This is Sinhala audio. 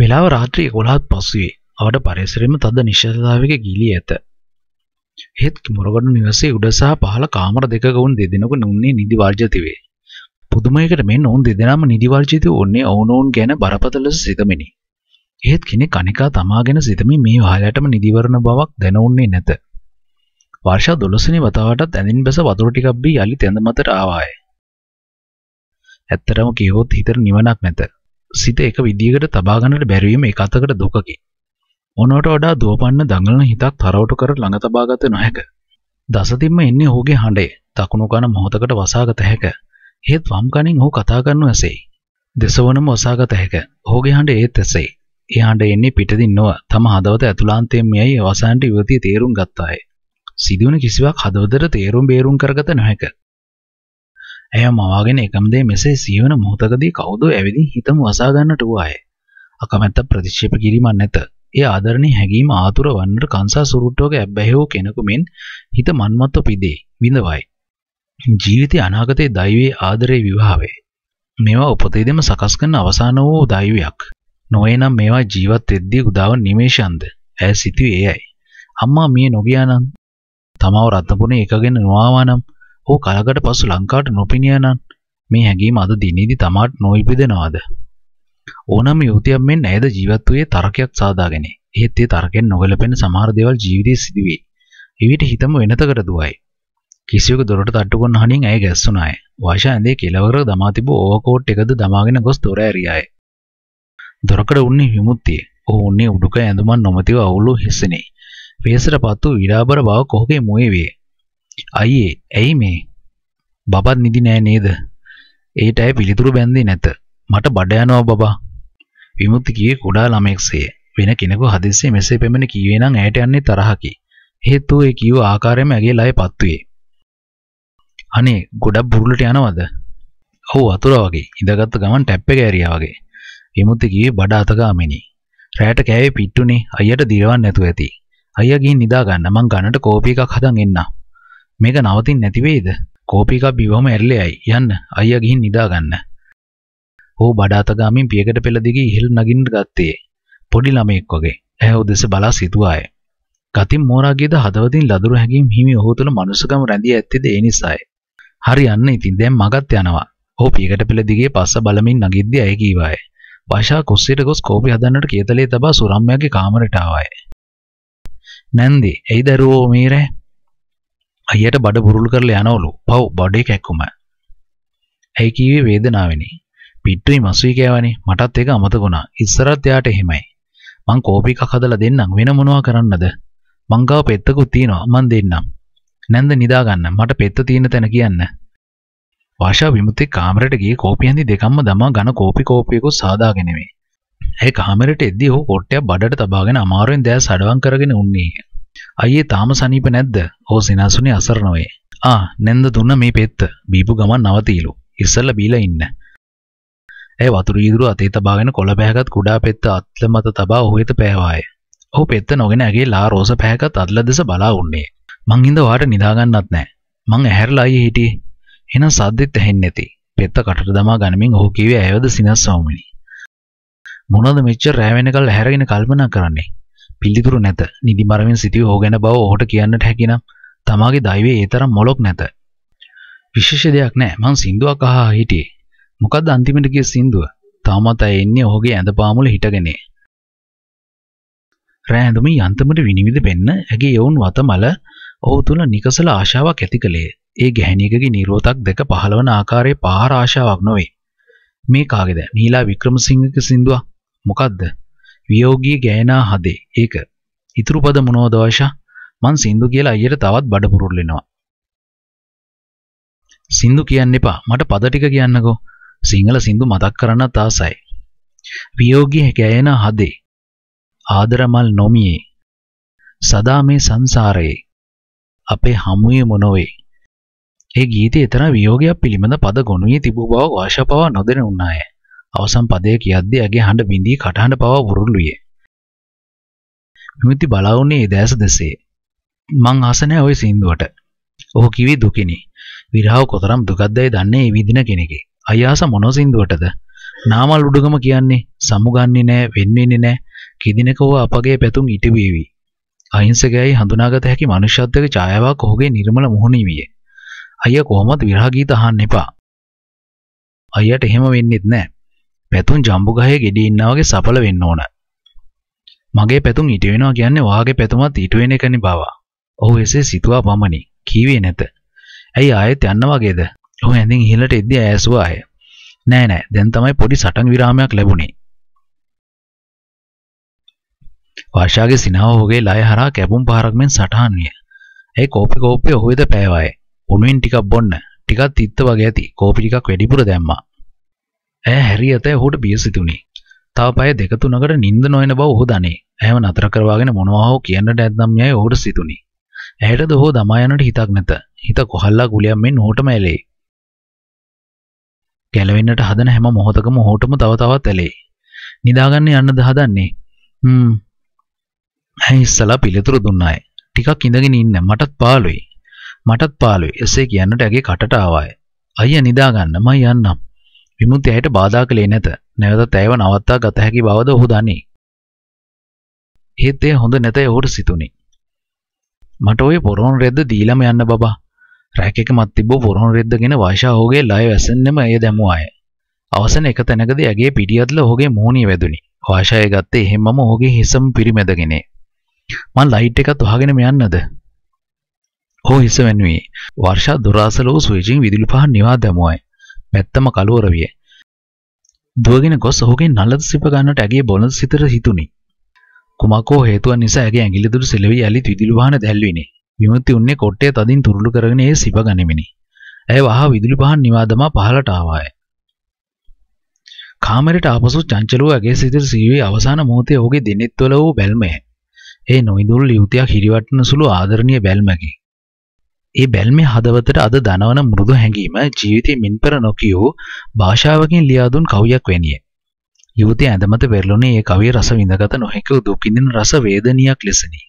වෙලාව රාත්‍රී කොළහත් පසුවේ අවට පරිසරෙම තද නිශ්ශතතාවක ගිලී ඇත. එහෙත් මොරගඩු නිවසේ උඩ සහ පහළ කාමර දෙකක වුන් දෙදෙනෙකු නුන්නේ නිදි වර්ජිත වේ. පුදුමයකට මෙන් ඔවුන් දෙදෙනාම නිදි වර්ජිත වන්නේ ඔවුනොවුන් ගැන බරපතල ලෙස සිතමිනි. එහෙත් කෙනෙක් අනිකා තමාගෙන සිතමින් මේ වහලටම නිදිවරණ බවක් දැනුන්නේ නැත. වර්ෂා 12 වෙනි වතාවටත් ඇඳින් බැස වතුර ටිකක් බී යලි තැඳ මතට ආවාය. ඇත්තටම කියවොත් හිතට නිවනක් නැත. සිත එක විදිහකට තබා ගන්නට බැරිවීම එක අතකට දුකකි. මොනවට වඩා දුවපන්න දඟලන හිතක් තරවටු කර ළඟ තබා ගත නොහැක. දසතින්ම එන්නේ ඔහුගේ හඬේ දකුණු කන මොහොතකට වසාගත හැක. හේත් වම් කනින් ඔහු කතා කරනු ඇසෙයි. දෙසවනම වසාගත හැක. ඔහුගේ හඬ ඒත් ඇසෙයි. ඒ හඬ එන්නේ පිටදින් නොව තම හදවත ඇතුළාන්තයෙන් මෙයයි අවසානට යුවතිය තේරුම් ගත්තාය. සිදුවන කිසිවක් හදවතට තේරුම් බේරුම් කරගත නොහැක. ඇය මවාගෙන එකම දේ මෙසේ සියවන මොහොතකදී කවුදෝ ඇවිදින් හිතම වසා ගන්නට වූවාය. අකමැත්ත ප්‍රතික්ෂේප කිරීමක් නැත. ඒ ආදරණීය හැඟීම ආතුර වන්නට කංසා සුරුට්ටෝගේ ඇබ්බැහිව කෙනෙකු මෙන් හිත මන්මත්ව පිදේ විඳවයි. ජීවිතයේ අනාගතයේ දෛවයේ ආදරේ විවාහවේ. මේවා උපතේදීම සකස් කරන අවසාන වූ දෛවයක්. නොවේනම් මේවා ජීවත් වෙද්දී උදාව නිමේෂන්ද. ඇය සිටුවේ එයයි. අම්මා මිය නොගියානම් තමාව රත්නපුරේ එකගෙන නොආවානම් හෝ කලකට පසු ලංකාවට නොපිනියනන් මේ හැඟීම අද දිනේදී තමාට නොයිපිදෙනවාද? ඕනම යුවතියක් මෙන් ඇයද ජීවත් වූයේ තර්කයක් සාදාගෙන. එහෙත් ඒ තර්කයෙන් නොගැලපෙන සමහර දේවල් ජීවිතයේ සිදුවේ. එවිට හිතම වෙනතකට දුවයි. කිසියෙකු දොරට තට්ටු කරන හනින් ඇය ගැස්සුණාය. වාෂා ඇඳේ කෙලවර දමා තිබූ ඕවර්කෝට් එකද දමාගෙන ගොස් දොර ඇරියාය. දොරකඩ උන්නේ විමුක්තිය. ඔහු උන්නේ උඩුකය ඇඳුමක් නොමැතිව අවුළු හිස්සිනේ. වෙහෙසට පත් වූ විඩාබර බව කොහොගේ මුවේ වේ. අයියේ ඇයි මේ බබත් නිදි නෑ නේද ඒට ඇය පිළිතුරු බැන්දේ නැත මට බඩ යනවා බබා විමුක්ති කියේ කුඩා ළමෙක්සේ වෙන කෙනෙකු හදිස්සියේ මෙසේ පෙමෙන කීවේ නම් ඇයට යන්නේ තරහකි හේතුව ඒ කියව ආකාරයෙන්ම ඇගේ ලය පත්වේ අනේ ගොඩක් බුරුලට යනවද ඔව් අතුර වගේ ඉඳගත් ගමන් ටැප් එක ඇරියා වගේ විමුක්ති කියේ බඩ අතගාමිනී රෑට කෑවේ පිට්ටුනේ අයියට දිරවන්න නැතුව ඇති. අයියා ගිහින් නිදා ගන්න මං ගන්නට කෝපි එකක් හදන් එන්නම්. මේක නවතින් නැතිවේද කෝපිකක් බිවම එල්ලෙයයි යන්න අයිය ගිහින් නිදාගන්න. හෝ බඩාතගාමින් පියකට පෙළ දිගේ ඉහළ නගින්න ගත්තේ. පොඩි ළමයෙක් වගේ. ඇහැ උදෙස බලා සිටුවාය. ගතින් මෝරාගේද හදවතින් ලදරු හැඟීම් හිමි ඔහු තුළ මනුස්සකම රැඳී ඇත්තේද ඒ නිසායි. හරි යන්න ඉතින් දැන් මගත් යනවා. ඔහු පියකට පෙළ දිගේ පස්ස බලමින් නගිද්දී ඇය කීවාය. වශා කුස්සියට ගොස් කෝපි හදන්නට කියතලේ තබා සුරම්යාගේ කාමරට ආවාය. නැන්දි, "එයි දරුවෝ මීරේ" අයියට බඩ බුරුල් කරලා යනවලු. පව් බඩේ කැක්කුම. ඇයි කිව්වේ වේදනාවෙනි. පිට්ටුයි මසුයි කෑවනේ. මටත් ඒක අමතක වුණා. ඉස්සරත් යාට එහෙමයි. මං කෝපි එකක් හදලා දෙන්නම්. වෙන මොනවා කරන්නද? මං ගාව පෙත්තකුත් තියෙනවා. මං දෙන්නම්. නැන්ද නිදා ගන්න. මට පෙත්ත තියෙන තැන කියන්න. වාෂා විමුක්ති කාමරයට ගියේ කෝපියන්දි දෙකම්ම දමා ඝන කෝපි කෝපියකුත් සාදාගෙන මේ. ඇයි කාමරයට එද්දී ඔහු කොට්ටයක් බඩට තබාගෙන අමාරුවෙන් දැස් අඩවම් කරගෙන උන්නේ. අයියේ තාම සනීප නැද්ද? ඕ සිනාසුනේ අසරණ වේ. ආ නැන්ද දුන්න මේ පෙත්ත. බීපු ගමන් නවතිලු. ඉස්සෙල්ලා බීලා ඉන්න. ඇය වතුර ඊදුරු අතේ තබාගෙන කොළ පැහැගත් කුඩා පෙත්ත අත්ල මත තබා ඔහු වෙත පෑවාය. ඔහු පෙත්ත නොගෙන ඇගේ ලා රෝස පැහැගත් අත්ල දෙස බලා උන්නේ. මං හින්ද වාට නිදාගන්නත් නැහැ. මං ඇහැරලා අයියේ හිටියේ. එහෙනම් සද්දෙත් ඇහෙන්නේ නැති. පෙත්ත කටට දමා ගනිමින් ඔහු කිව්වේ ඇයවද සිනස් ස්වාමිනී. මොනවද මෙච්චර රෑ වෙනකල් හැරගෙන කල්පනා කරන්නේ? පිළිතුරු නැත නිදිමරමින් සිටිය ඕගැන බව ඔහුට කියන්නට හැකිනම් තමාගේ දෛවයේ ඒතරම් මොලොක් නැත. විශේෂ දෙයක් නෑ මං සින්දුවක් අහා හිටියේ. මොකද්ද අන්තිමට ගිය සින්දුව? තාමත් අය එන්නේ ඔහුගේ ඇඳපාමුල හිටගෙනේ. රෑඳුම යන්තමට විනිවිද වෙන්න ඇගේ යවුන් වතමල ඔහු තුල නිකසල ආශාවක් ඇති කළේ. ඒ ගැහණියකගේ නිරෝතක් දැක පහළවන ආකාරයේ පහර ආශාවක් නොවේ. මේ කාගේද? නීලා වික්‍රමසිංහගේ සින්දුවක්. මොකද්ද? වියෝගී ගෑනා හදේ. ඒක. ඉතුරු පද මොනවද ආශා? මං සින්දු කියලා අයියට තවත් බඩ පුරුල්ලෙනවා. සින්දු කියන්න එපා. මට පද ටික කියන්නකෝ. සිංහල සින්දු මතක් කරන්නත් ආසයි. වියෝගී ගෑනා හදේ. ආදරමල් නොමියේ. සදා මේ සංසාරයේ අපේ හමුවේ මොනොවේ ඒ ගීතය එතන වියෝගයක් පිළිබඳ පද ගොනුයේ තිබූ බව වාශපවා නොදෙන උන්නාය. අවසන් පදය කියද්දී ඇගේ හඬ බිඳී කටහඬ පවා උරුළුයේ. විමුති බලා වුණේ ඒ දැස දෙසේ. මං ආසනේ ওই සින්දුවට. ඔහු කිවි දුකිනි. විරහව කොතරම් දුකක්දයි දන්නේ මේ විඳින කෙනෙකි. අයාස මොන සින්දුවටද? නාමල් උඩුගම කියන්නේ සමුගන්නේ නෑ, වෙන් වෙන්නේ නෑ. කිදිනකව අපගේ පැතුම් ඉටිවීවි. අහිංසකයයි හඳුනාගත හැකි මනුෂ්‍යත්වයක ඡායාවක් ඔහුගේ නිර්මල මුහුණේ විය. අයියා කොහොමද විරහ ගීත අහන්න එපා. අයියට එහෙම වෙන්නෙත් නෑ. පැතුම් ජම්බුගහේ ගෙඩි ඉන්නවගේ සඵල වෙන්න ඕන. මගේ පැතුම් ඊට වෙනවා කියන්නේ වාගේ පැතුමත් ඊට වෙන එකනේ බව. ඔහු එසේ සිතුවා පමණි. කීවේ නැත. ඇයි ආයෙත් යන්න වගේද? ඔහු ඇඳින් ඉහළට එද්දී ඇසුවා ආය. නෑ නෑ දැන් තමයි පොඩි සටන් විරාමයක් ලැබුණේ. වර්ෂාගේ සිනාව ඔහුගේ ලය හරහා කැපුම් පාරක් මෙන් සටහන් විය. ඒ කෝපි කෝපි ඔහු වෙත පෑවාය. උණුවෙන් ටිකක් බොන්න. ටිකක් තිත්ත වගේ ඇති. කෝපි ටිකක් වැඩිපුර දැම්මා. ඇ හැරි ඇතෑ හෝට පිය සිතුනි. තව පය දෙකතුනකට නින්ද නොයන බව ඔහු දනේ ඇම නතරකරවාගෙන මොනවාහෝ කියන්නට ඇත්නම් යයි ඔහුට සිතුනි. ඇයට දොහෝ දමායනට හිතක් නැත හිත කොහල්ලා ගුලියම් මෙන් හෝටම ඇලේ. ගැලවෙන්නට හදන හැම මොහොතකම හෝටම තව තවත් ඇලේ. නිදාගන්න යන්නද හදන්නේ හ්ම් ඇයි ඉස්සලා පිළිතුරු දුන්නාය. ටිකක් ඉඳගෙන ඉන්න මටත් පාළුයි. මටත් පාළුයි. එසේ කියන්නට ඇගේ කටට ආවාය. අයියා නිදාගන්න මම යන්නම්. විමුක්ති ඇයට බාධා කළේ නැත. නැවතත් ඇයව නවත්තා ගත හැකි බවද ඔහු දනී. ඒත් එය හොඳ නැතයි ඔහුට සිතුණි. මට ওই පොරොන් රෙද්ද දීලම යන්න බබා. රැක් එක මත් තිබ්බ පොරොන් රෙද්දගෙන වාෂා ඔහුගේ ලය වැසෙන්නෙම එය දැමුවාය. අවසන එක තැනකදී ඇගේ පිටියත්ල ඔහුගේ මෝණිය වැදුනි. වාෂා එය ගත්තේ එහෙම්මම ඔහුගේ හිසම පිරිමැදගෙන. මං ලයිට් එකත් වහගෙන මෙයන්නද? ඔහු හිස වෙනුවේ. වර්ෂා දුරාසල වූ ස්විචින් විදුලි පහන් නිවා දැමුවායි. නැත්තම කලවර විය. දුවගෙන ගොස් ඔහුගේ නලද සිප ගන්නට ඇගේ බොළඳ සිතට හිතුණි. කුමකෝ හේතුවක් නිසා ඇගේ ඇඟිලි දුර සෙලවි ඇලි විදුලි වහන දැල්විනේ. විමුක්ති උන්නේ කොට්ටේ තදින් තුරුළු කරගෙන ඒ සිප ගනිමිනි. ඇය වහා විදුලි පහන් නිවා දමා පහළට ආවාය. කාමරයට ආපසු චංචලුව ඇගේ සිතට සීවේ අවසාන මොහොතේ ඔහුගේ දෙනෙත්වල වූ බැල්මය. ඒ නොඉඳුරු ලියුතියක් හිරිවටන සුළු ආදරණීය බැල්මකි. ඒ බැල්මේ හදවතට අද දනවන මෘදු හැඟීම ජීවිතේ මින් පෙර නොකියූ භාෂාවකින් ලියාදුන් කවියක් වැනිය. යුවතේ ඇඳමත පෙරළුනේ ඒ කවියේ රස විඳගත නොහැකි දුකින්දින රස වේදනියක් ලෙසනි.